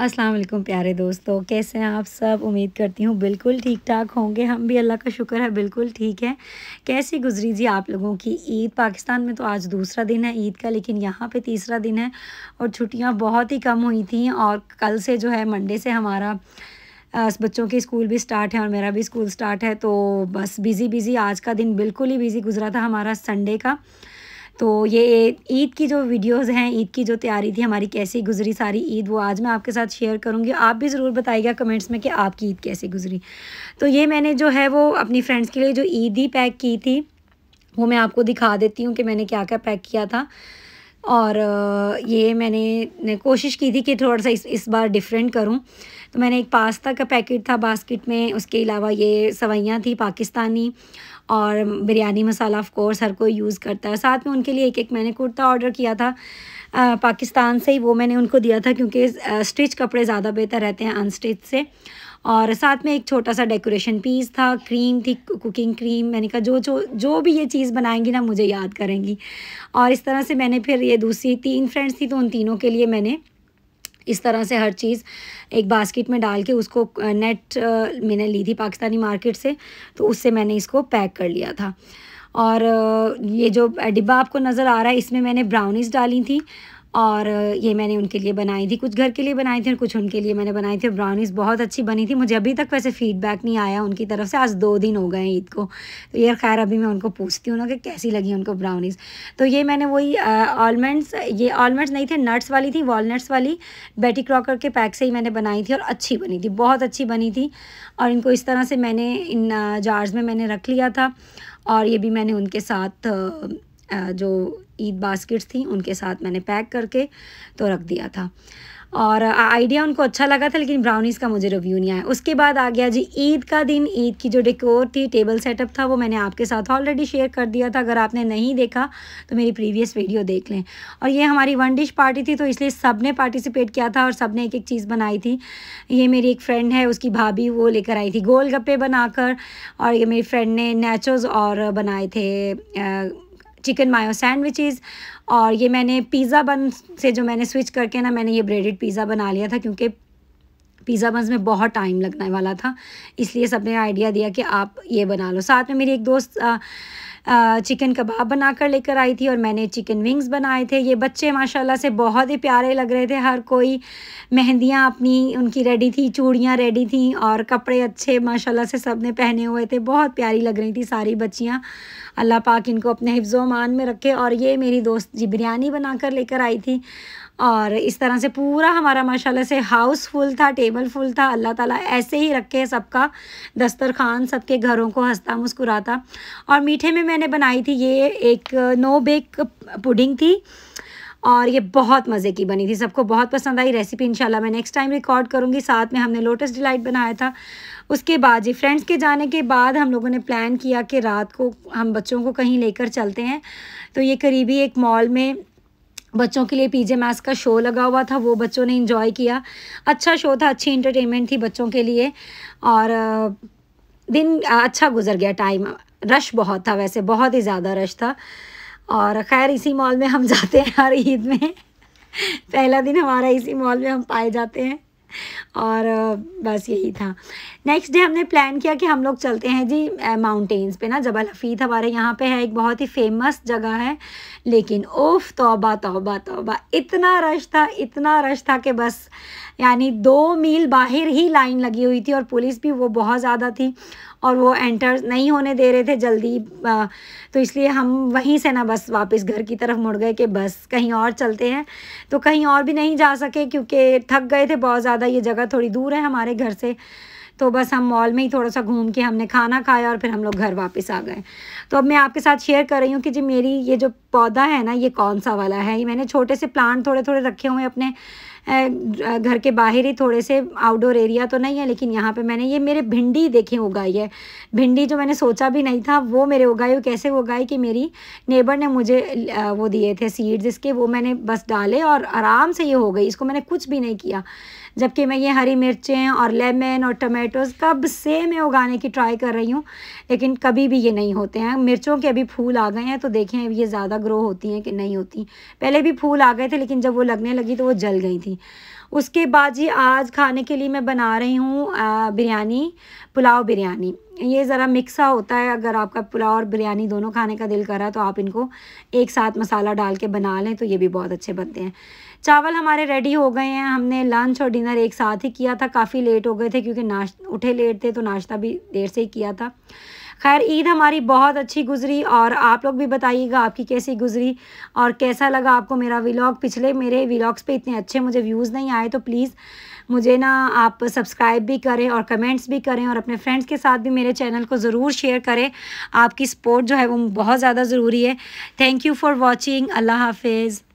अस्सलाम वालेकुम प्यारे दोस्तों कैसे हैं आप सब उम्मीद करती हूँ बिल्कुल ठीक ठाक होंगे हम भी अल्लाह का शुक्र है बिल्कुल ठीक है कैसी गुजरी जी आप लोगों की ईद पाकिस्तान में तो आज दूसरा दिन है ईद का लेकिन यहाँ पे तीसरा दिन है और छुट्टियाँ बहुत ही कम हुई थी और कल से जो है मंडे से हमारा बच्चों के स्कूल भी स्टार्ट है और मेरा भी स्कूल स्टार्ट है तो बस बिज़ी बिज़ी आज का दिन बिल्कुल ही बिज़ी गुजरा था हमारा संडे का तो ये ईद की जो वीडियोस हैं ईद की जो तैयारी थी हमारी कैसी गुजरी सारी ईद वो आज मैं आपके साथ शेयर करूँगी आप भी ज़रूर बताइएगा कमेंट्स में कि आपकी ईद कैसे गुजरी तो ये मैंने जो है वो अपनी फ्रेंड्स के लिए जो ईद ही पैक की थी वो मैं आपको दिखा देती हूँ कि मैंने क्या क्या पैक किया था और ये मैंने कोशिश की थी कि थोड़ा सा इस इस बार डिफरेंट करूं तो मैंने एक पास्ता का पैकेट था बास्केट में उसके अलावा ये सवैयाँ थी पाकिस्तानी और बिरयानी मसाला ऑफ कोर्स हर कोई यूज़ करता है साथ में उनके लिए एक एक मैंने कुर्ता ऑर्डर किया था आ, पाकिस्तान से ही वो मैंने उनको दिया था क्योंकि स्टिच कपड़े ज़्यादा बेहतर रहते हैं अनस्टिच से और साथ में एक छोटा सा डेकोरेशन पीस था क्रीम थी कुकिंग क्रीम मैंने कहा जो जो जो भी ये चीज़ बनाएंगी ना मुझे याद करेंगी और इस तरह से मैंने फिर ये दूसरी तीन फ्रेंड्स थी तो उन तीनों के लिए मैंने इस तरह से हर चीज़ एक बास्केट में डाल के उसको नेट मैंने ली थी पाकिस्तानी मार्केट से तो उससे मैंने इसको पैक कर लिया था और ये जो डिब्बा आपको नज़र आ रहा है इसमें मैंने ब्राउनीज़ डाली थी और ये मैंने उनके लिए बनाई थी कुछ घर के लिए बनाई थी और कुछ उनके लिए मैंने बनाई थी और ब्राउनीज़ बहुत अच्छी बनी थी मुझे अभी तक वैसे फीडबैक नहीं आया उनकी तरफ से आज दो दिन हो गए ईद को तो यार खैर अभी मैं उनको पूछती हूँ ना कि कैसी लगी उनको ब्राउनीज़ तो ये मैंने वही ऑलमंड्स ये ऑलमंड्स नहीं थे नट्स वाली थी वॉलट्स वाली बैटी क्रॉकर के पैक से ही मैंने बनाई थी और अच्छी बनी थी बहुत अच्छी बनी थी और इनको इस तरह से मैंने इन जार्स में मैंने रख लिया था और ये भी मैंने उनके साथ जो ईद बास्केट्स थी उनके साथ मैंने पैक करके तो रख दिया था और आइडिया उनको अच्छा लगा था लेकिन ब्राउनीज़ का मुझे रिव्यू नहीं आया उसके बाद आ गया जी ईद का दिन ईद की जो डेकोर थी टेबल सेटअप था वो मैंने आपके साथ ऑलरेडी शेयर कर दिया था अगर आपने नहीं देखा तो मेरी प्रीवियस वीडियो देख लें और ये हमारी वन डिश पार्टी थी तो इसलिए सब ने पार्टिसिपेट किया था और सब ने एक एक चीज़ बनाई थी ये मेरी एक फ्रेंड है उसकी भाभी वो लेकर आई थी गोल गप्पे बनाकर और ये मेरी फ्रेंड ने नेचोज़ और बनाए थे चिकन मायो सैंडविचेस और ये मैंने पिज़्ज़ा बन से जो मैंने स्विच करके ना मैंने ये ब्रेडेड पिज़्ज़ा बना लिया था क्योंकि पिज़्ज़ा बंस में बहुत टाइम लगने वाला था इसलिए सबने आइडिया दिया कि आप ये बना लो साथ में मेरी एक दोस्त आ, चिकन कबाब बना कर लेकर आई थी और मैंने चिकन विंग्स बनाए थे ये बच्चे माशाल्लाह से बहुत ही प्यारे लग रहे थे हर कोई मेहंदियाँ अपनी उनकी रेडी थी चूड़ियाँ रेडी थी और कपड़े अच्छे माशाल्लाह से सब ने पहने हुए थे बहुत प्यारी लग रही थी सारी बच्चियाँ अल्लाह पाक इनको अपने हिफ्ज़ मान में रखे और ये मेरी दोस्त जी बिरयानी बना कर लेकर आई थी और इस तरह से पूरा हमारा माशाल्लाह से हाउस फुल था टेबल फुल था अल्लाह ताला ऐसे ही रखे सबका दस्तरखान सबके घरों को हंसता मुस्कुराता और मीठे में मैंने बनाई थी ये एक नो बेक पुडिंग थी और ये बहुत मज़े की बनी थी सबको बहुत पसंद आई रेसिपी इंशाल्लाह मैं नेक्स्ट टाइम रिकॉर्ड करूँगी साथ में हमने लोटस डिलाइट बनाया था उसके बाद जी फ्रेंड्स के जाने के बाद हम लोगों ने प्लान किया कि रात को हम बच्चों को कहीं लेकर चलते हैं तो ये करीबी एक मॉल में बच्चों के लिए पीजे मैस का शो लगा हुआ था वो बच्चों ने इन्जॉय किया अच्छा शो था अच्छी इंटरटेनमेंट थी बच्चों के लिए और दिन अच्छा गुजर गया टाइम रश बहुत था वैसे बहुत ही ज़्यादा रश था और खैर इसी मॉल में हम जाते हैं हर ईद में पहला दिन हमारा इसी मॉल में हम पाए जाते हैं और बस यही था नेक्स्ट डे हमने प्लान किया कि हम लोग चलते हैं जी माउंटेन्स पे ना जबल हफीद हमारे यहाँ पे है एक बहुत ही फेमस जगह है लेकिन ओफ तोबा तोबा तोबा इतना रश था इतना रश था कि बस यानी दो मील बाहर ही लाइन लगी हुई थी और पुलिस भी वो बहुत ज़्यादा थी और वो एंटर नहीं होने दे रहे थे जल्दी तो इसलिए हम वहीं से ना बस वापस घर की तरफ मुड़ गए कि बस कहीं और चलते हैं तो कहीं और भी नहीं जा सके क्योंकि थक गए थे बहुत ज़्यादा ये जगह थोड़ी दूर है हमारे घर से तो बस हम मॉल में ही थोड़ा सा घूम के हमने खाना खाया और फिर हम लोग घर वापस आ गए तो अब मैं आपके साथ शेयर कर रही हूँ कि जी मेरी ये जो पौधा है ना ये कौन सा वाला है ये मैंने छोटे से प्लांट थोड़े थोड़े रखे हुए अपने घर के बाहर ही थोड़े से आउटडोर एरिया तो नहीं है लेकिन यहाँ पे मैंने ये मेरे भिंडी देखे उगाई है भिंडी जो मैंने सोचा भी नहीं था वो मेरे उगाई कैसे उगाई कि मेरी नेबर ने मुझे वो दिए थे सीड्स इसके वो मैंने बस डाले और आराम से ये हो गई इसको मैंने कुछ भी नहीं किया जबकि मैं ये हरी मिर्चें और लेमन और टमेटोज़ कब से मैं उगाने की ट्राई कर रही हूँ लेकिन कभी भी ये नहीं होते हैं मिर्चों के अभी फूल आ गए हैं तो देखें ये ज़्यादा ग्रो होती हैं कि नहीं होती पहले भी फूल आ गए थे लेकिन जब वो लगने लगी तो वो जल गई थी उसके बाद जी आज खाने के लिए मैं बना रही हूँ बिरयानी पुलाव बिरयानी ये ज़रा मिक्सा होता है अगर आपका पुलाव और बिरयानी दोनों खाने का दिल कर रहा है तो आप इनको एक साथ मसाला डाल के बना लें तो ये भी बहुत अच्छे बनते हैं चावल हमारे रेडी हो गए हैं हमने लंच और डिनर एक साथ ही किया था काफ़ी लेट हो गए थे क्योंकि नाश उठे लेट थे तो नाश्ता भी देर से ही किया था खैर ईद हमारी बहुत अच्छी गुजरी और आप लोग भी बताइएगा आपकी कैसी गुजरी और कैसा लगा आपको मेरा व्लॉग पिछले मेरे व्लॉग्स पे इतने अच्छे मुझे व्यूज़ नहीं आए तो प्लीज़ मुझे ना आप सब्सक्राइब भी करें और कमेंट्स भी करें और अपने फ्रेंड्स के साथ भी मेरे चैनल को ज़रूर शेयर करें आपकी सपोर्ट जो है वो बहुत ज़्यादा ज़रूरी है thank you for watching Allah हाफिज़